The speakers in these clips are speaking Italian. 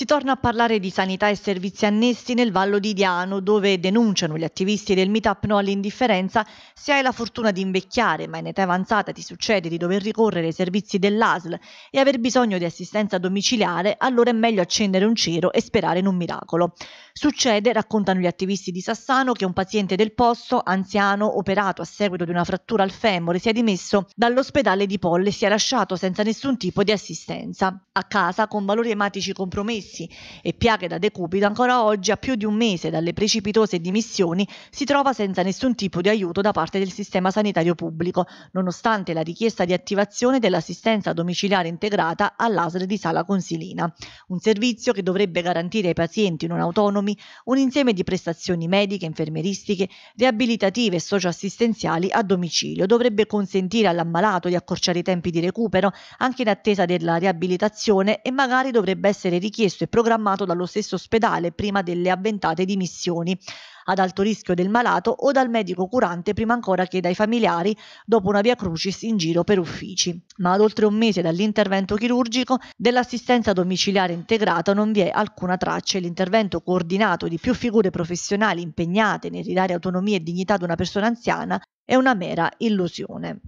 Si torna a parlare di sanità e servizi annessi nel Vallo di Diano, dove denunciano gli attivisti del meetup no all'indifferenza, se hai la fortuna di invecchiare ma in età avanzata ti succede di dover ricorrere ai servizi dell'ASL e aver bisogno di assistenza domiciliare, allora è meglio accendere un cero e sperare in un miracolo. Succede, raccontano gli attivisti di Sassano, che un paziente del posto, anziano, operato a seguito di una frattura al femore, si è dimesso dall'ospedale di Polle e si è lasciato senza nessun tipo di assistenza. A casa, con valori ematici compromessi, stessi e piaga da decubito ancora oggi a più di un mese dalle precipitose dimissioni si trova senza nessun tipo di aiuto da parte del sistema sanitario pubblico, nonostante la richiesta di attivazione dell'assistenza domiciliare integrata all'ASR di Sala Consilina, un servizio che dovrebbe garantire ai pazienti non autonomi un insieme di prestazioni mediche, infermieristiche, riabilitative e socioassistenziali a domicilio, dovrebbe consentire all'ammalato di accorciare i tempi di recupero anche in attesa della riabilitazione e magari dovrebbe essere richiesto previsto e programmato dallo stesso ospedale prima delle avventate dimissioni ad alto rischio del malato o dal medico curante prima ancora che dai familiari dopo una via crucis in giro per uffici. Ma ad oltre un mese dall'intervento chirurgico dell'assistenza domiciliare integrata non vi è alcuna traccia e l'intervento coordinato di più figure professionali impegnate nel ridare autonomia e dignità ad una persona anziana è una mera illusione.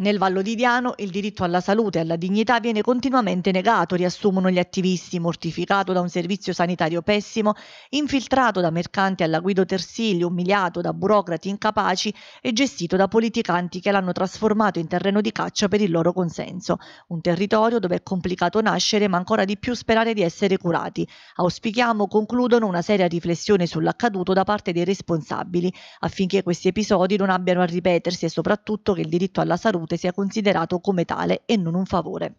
Nel Vallo di Viano il diritto alla salute e alla dignità viene continuamente negato, riassumono gli attivisti, mortificato da un servizio sanitario pessimo, infiltrato da mercanti alla guida Tersili, umiliato da burocrati incapaci e gestito da politicanti che l'hanno trasformato in terreno di caccia per il loro consenso. Un territorio dove è complicato nascere ma ancora di più sperare di essere curati. Auspichiamo, concludono, una seria riflessione sull'accaduto da parte dei responsabili affinché questi episodi non abbiano a ripetersi e soprattutto che il diritto alla salute salute sia considerato come tale e non un favore.